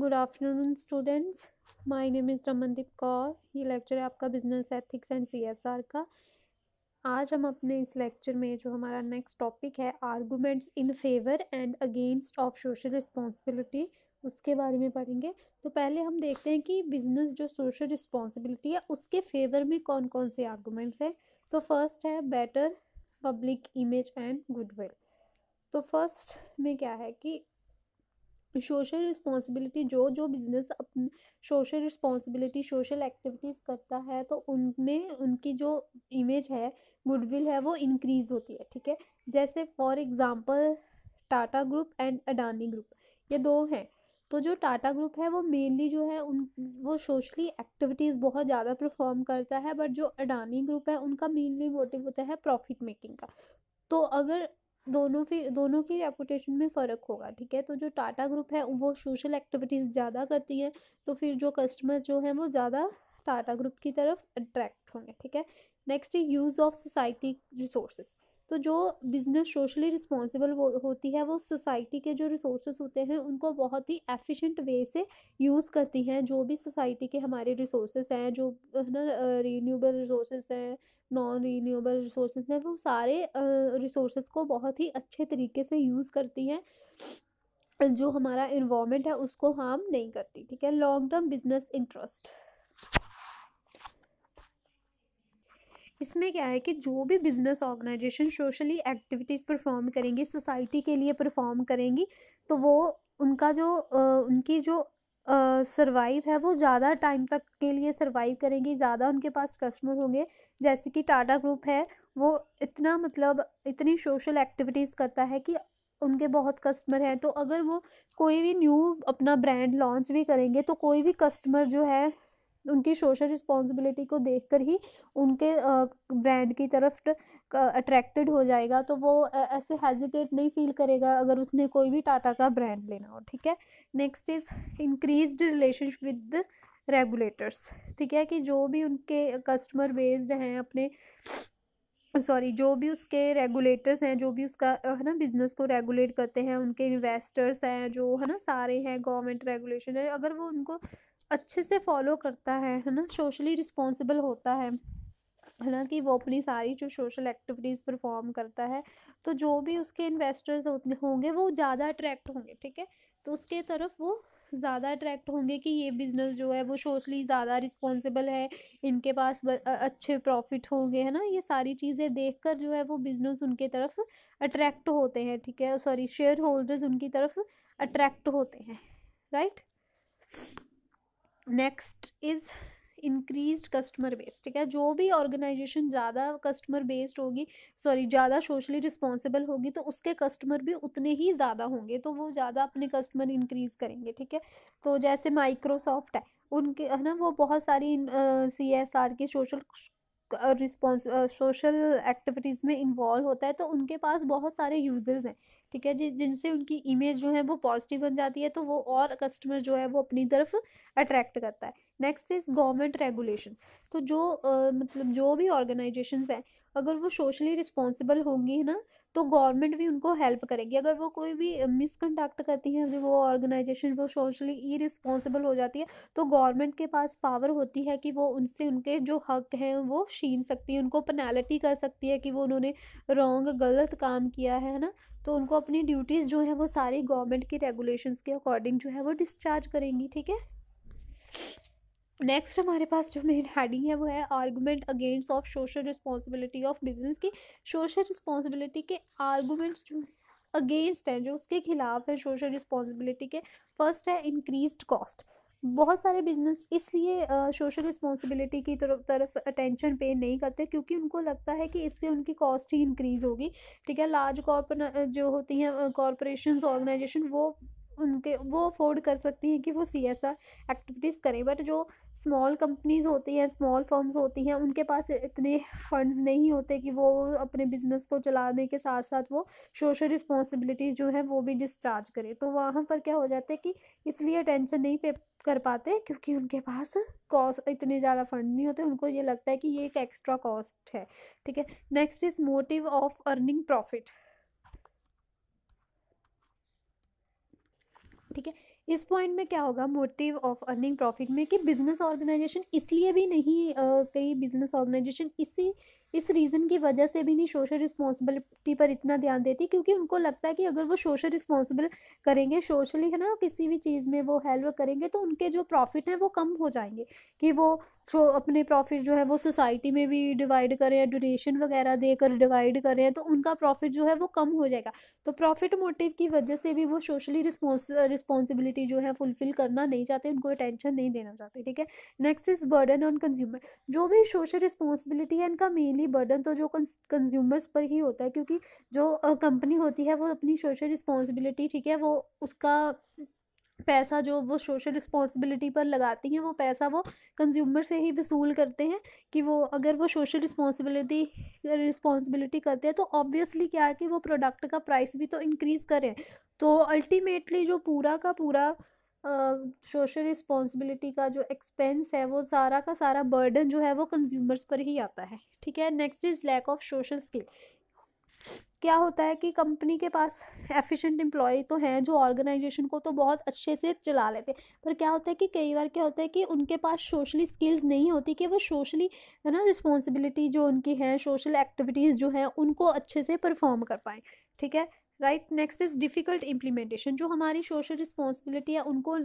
good afternoon students my name is Ramandeep Kaur ये lecture है आपका बिजनेस एथिक्स एंड सीएसआर का आज हम अपने इस लेक्चर में जो हमारा नेक्स्ट टॉपिक है arguments in favour and against of social responsibility उसके बारे में पढ़ेंगे तो पहले हम देखते हैं कि बिजनेस जो सोशल रिस्पॉन्सिबिलिटी है उसके फेवर में कौन कौन से आर्गूमेंट्स हैं तो फर्स्ट है better public image and goodwill तो फर्स्ट में क्या है कि सोशल रिस्पॉन्सिबिलिटी जो जो business social responsibility social activities करता है तो उनमें उनकी जो इमेज है गुडविल है वो इंक्रीज़ होती है ठीक है जैसे for example Tata group and Adani group ये दो हैं तो जो टाटा ग्रुप है वो मेनली जो है उन वो सोशली एक्टिविटीज़ बहुत ज़्यादा परफॉर्म करता है बट जो अडानी ग्रुप है उनका मेनली मोटिव होता है प्रॉफिट मेकिंग का तो अगर दोनों फिर दोनों की रेपुटेशन में फ़र्क होगा ठीक है तो जो टाटा ग्रुप है वो सोशल एक्टिविटीज़ ज़्यादा करती है तो फिर जो कस्टमर जो है वो ज़्यादा टाटा ग्रुप की तरफ अट्रैक्ट होंगे ठीक है next use of society resources तो जो बिज़नेस सोशली रिस्पॉन्सिबल होती है वो सोसाइटी के जो रिसोर्स होते हैं उनको बहुत ही एफिशिएंट वे से यूज़ करती हैं जो भी सोसाइटी के हमारे रिसोर्स हैं जो है ना रीन्यूबल रिसोर्स हैं नॉन रीन्यूबल रिसोर्स हैं वो सारे रिसोर्स को बहुत ही अच्छे तरीके से यूज़ करती हैं जो हमारा इन्वामेंट है उसको हार्म नहीं करती ठीक है लॉन्ग टर्म बिजनेस इंटरेस्ट इसमें क्या है कि जो भी business organisation socially activities perform करेंगी सोसाइटी के लिए परफॉर्म करेंगी तो वो उनका जो उनकी जो सर्वाइव है वो ज़्यादा टाइम तक के लिए सर्वाइव करेंगी ज़्यादा उनके पास कस्टमर होंगे जैसे कि टाटा ग्रुप है वो इतना मतलब इतनी सोशल एक्टिविटीज़ करता है कि उनके बहुत कस्टमर हैं तो अगर वो कोई भी न्यू अपना ब्रांड लॉन्च भी करेंगे तो कोई भी कस्टमर जो है उनकी सोशल रिस्पॉन्सिबिलिटी को देख कर ही उनके ब्रांड की तरफ अट्रैक्टेड हो जाएगा तो वो ऐसे हेजिटेट नहीं फील करेगा अगर उसने कोई भी टाटा का ब्रांड लेना हो ठीक है next is increase relationship with regulators ठीक है कि जो भी उनके कस्टमर बेस्ड हैं अपने सॉरी जो भी उसके रेगुलेटर्स हैं जो भी उसका है ना बिजनेस को रेगुलेट करते हैं उनके इन्वेस्टर्स हैं जो है ना सारे हैं गवर्नमेंट रेगुलेशन है अगर वो उनको अच्छे से फॉलो करता है है ना सोशली रिस्पॉन्सिबल होता है है ना कि वो अपनी सारी जो सोशल एक्टिविटीज़ परफॉर्म करता है तो जो भी उसके इन्वेस्टर्स होंगे वो ज़्यादा अट्रैक्ट होंगे ठीक है तो उसके तरफ वो ज़्यादा अट्रैक्ट होंगे कि ये बिज़नेस जो है वो सोशली ज़्यादा रिस्पॉन्सिबल है इनके पास अच्छे प्रॉफिट होंगे है ना ये सारी चीज़ें देख कर जो है वो बिज़नेस उनके तरफ अट्रैक्ट होते हैं ठीक है सॉरी शेयर होल्डर्स उनकी तरफ अट्रैक्ट होते हैं right next is increase customer base ठीक है जो भी ऑर्गेनाइजेशन ज़्यादा कस्टमर बेस्ड होगी सॉरी ज़्यादा सोशली रिस्पॉन्सिबल होगी तो उसके कस्टमर भी उतने ही ज़्यादा होंगे तो वो ज़्यादा अपने कस्टमर इंक्रीज़ करेंगे ठीक है तो जैसे माइक्रोसॉफ्ट है उनके है ना वो बहुत सारी सी एस आर की सोशल रिस्पॉन्स सोशल एक्टिविटीज़ में इन्वॉल्व होता है तो उनके पास बहुत सारे यूज़र्स हैं ठीक है जी जिनसे उनकी इमेज जो है वो पॉजिटिव बन जाती है तो वो और कस्टमर जो है वो अपनी तरफ अट्रैक्ट करता है नेक्स्ट इज़ गवर्नमेंट रेगुलेशंस तो जो uh, मतलब जो भी ऑर्गेनाइजेशंस हैं अगर वो सोशली रिस्पॉन्सिबल होंगी ना तो गवर्नमेंट भी उनको हेल्प करेगी अगर वो कोई भी मिसकंडक्ट करती है वो ऑर्गेनाइजेशन वो सोशली ई रिस्पॉन्सिबल हो जाती है तो गवर्नमेंट के पास पावर होती है कि वो उनसे उनके जो हक हैं वो छीन सकती है उनको पेनाल्टी कर सकती है कि वो उन्होंने रॉन्ग गलत काम किया है ना तो उनको अपनी ड्यूटीज़ जो है वो सारी गवर्नमेंट की रेगुलेशंस के अकॉर्डिंग जो है वो डिस्चार्ज करेंगी ठीक है नेक्स्ट हमारे पास जो मेन हेडिंग है वो है argument against of social responsibility of business की सोशल रिस्पॉन्सिबिलिटी के आर्गूमेंट्स जो अगेंस्ट हैं जो उसके खिलाफ है सोशल रिस्पॉन्सिबिलिटी के फर्स्ट है इंक्रीज्ड कॉस्ट बहुत सारे बिजनेस इसलिए सोशल रिस्पॉन्सिबिलिटी की तरफ तरफ अटेंशन पे नहीं करते क्योंकि उनको लगता है कि इससे उनकी कॉस्ट ही इंक्रीज़ होगी ठीक है लार्ज कॉर्पोर जो होती हैं कॉरपोरेशन ऑर्गेनाइजेशन वो उनके वो अफोर्ड कर सकती हैं कि वो सी एस आर एक्टिविटीज़ करें बट जो स्मॉल कंपनीज होती हैं स्मॉल फर्म्स होती हैं उनके पास इतने फंड्स नहीं होते कि वो अपने बिजनेस को चलाने के साथ साथ वो सोशल रिस्पॉन्सिबिलिटीज़ जो है वो भी डिस्चार्ज करें तो वहाँ पर क्या हो जाता है कि इसलिए टेंशन नहीं पे कर पाते क्योंकि उनके पास कॉस्ट इतने ज़्यादा फंड नहीं होते उनको ये लगता है कि ये एक एक्स्ट्रा कॉस्ट है ठीक है next is motive of earning profit ठीक है इस पॉइंट में क्या होगा मोटिव ऑफ अर्निंग प्रॉफिट में कि बिजनेस ऑर्गेनाइजेशन इसलिए भी नहीं कई बिजनेस ऑर्गेनाइजेशन इसी इस रीज़न की वजह से भी नहीं सोशल रिस्पॉन्सिबिलिटी पर इतना ध्यान देती क्योंकि उनको लगता है कि अगर वो सोशल रिस्पॉन्सिबल करेंगे सोशली है ना किसी भी चीज़ में वो हेल्प करेंगे तो उनके जो प्रॉफिट हैं वो कम हो जाएंगे कि वो शो अपने प्रॉफिट जो है वो सोसाइटी में भी डिवाइड करें या डोनेशन वगैरह देकर डिवाइड करें तो उनका प्रॉफिट जो है वो कम हो जाएगा तो प्रॉफिट मोटिव की वजह से भी वो सोशली रिस्पॉन्स रिस्पॉन्सिबिलिटी जो है फुलफिल करना नहीं चाहते उनको अटेंशन नहीं देना चाहते ठीक है next is burden on consumer जो भी सोशल रिस्पॉन्सिबिलिटी है इनका मेनली बर्डन तो जो कंज्यूमर्स पर ही होता है क्योंकि जो कंपनी होती है वो अपनी सोशल रिस्पॉन्सिबिलिटी ठीक है वो उसका पैसा जो वो सोशल रिस्पॉन्सिबिलिटी पर लगाती हैं वो पैसा वो कंज्यूमर से ही वसूल करते हैं कि वो अगर वो सोशल रिस्पॉन्सिबिलिटी रिस्पॉन्सिबिलिटी करते हैं तो ऑब्वियसली क्या है कि वो प्रोडक्ट का प्राइस भी तो इंक्रीज़ करें तो अल्टीमेटली जो पूरा का पूरा सोशल uh, रिस्पॉन्सिबिलिटी का जो एक्सपेंस है वो सारा का सारा बर्डन जो है वो कंज्यूमर्स पर ही आता है ठीक है next is lack of social skill क्या होता है कि कंपनी के पास एफिशिएंट एम्प्लॉय तो हैं जो ऑर्गेनाइजेशन को तो बहुत अच्छे से चला लेते हैं पर क्या होता है कि कई बार क्या होता है कि उनके पास सोशली स्किल्स नहीं होती कि वो सोशली है ना रिस्पॉन्सिबिलिटी जो उनकी है सोशल एक्टिविटीज़ जो हैं उनको अच्छे से परफॉर्म कर पाएँ ठीक है right next is difficult implementation जो हमारी सोशल रिस्पॉन्सिबिलिटी है उनको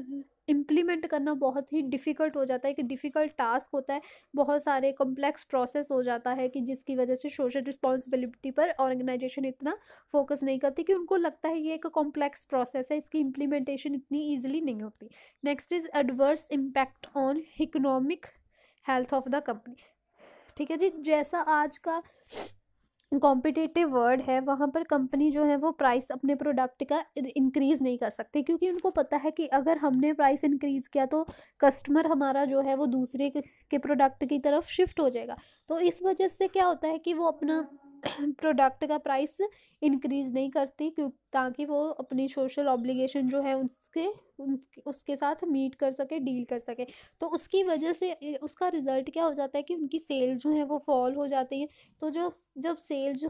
इम्प्लीमेंट करना बहुत ही डिफ़िकल्ट हो जाता है कि डिफ़िकल्ट टास्क होता है बहुत सारे कॉम्प्लेक्स प्रोसेस हो जाता है कि जिसकी वजह से सोशल रिस्पॉन्सिबिलिटी पर ऑर्गेनाइजेशन इतना फोकस नहीं करती कि उनको लगता है ये एक कॉम्प्लेक्स प्रोसेस है इसकी इम्प्लीमेंटेशन इतनी ईजिली नहीं होती next is adverse impact on economic health of the company ठीक है जी जैसा आज का कॉम्पिटेटिव वर्ड है वहाँ पर कंपनी जो है वो प्राइस अपने प्रोडक्ट का इंक्रीज़ नहीं कर सकती क्योंकि उनको पता है कि अगर हमने प्राइस इंक्रीज़ किया तो कस्टमर हमारा जो है वो दूसरे के प्रोडक्ट की तरफ शिफ्ट हो जाएगा तो इस वजह से क्या होता है कि वो अपना प्रोडक्ट का प्राइस इंक्रीज़ नहीं करती क्यों ताकि वो अपनी सोशल ऑब्लिगेशन जो है उसके उसके साथ मीट कर सके डील कर सके तो उसकी वजह से उसका रिज़ल्ट क्या हो जाता है कि उनकी सेल जो है वो फॉल हो जाती है तो जो जब सेल जो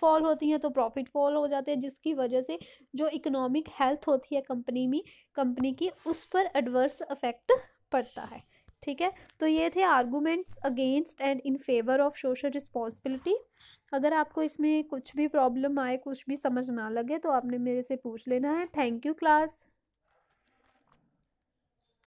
फॉल होती हैं तो प्रॉफिट फॉल हो जाते हैं जिसकी वजह से जो इकोनॉमिक हेल्थ होती है कंपनी में कंपनी की उस पर एडवर्स इफेक्ट पड़ता है ठीक है तो ये थे arguments against and in favour of social responsibility अगर आपको इसमें कुछ भी प्रॉब्लम आए कुछ भी समझ ना लगे तो आपने मेरे से पूछ लेना है थैंक यू क्लास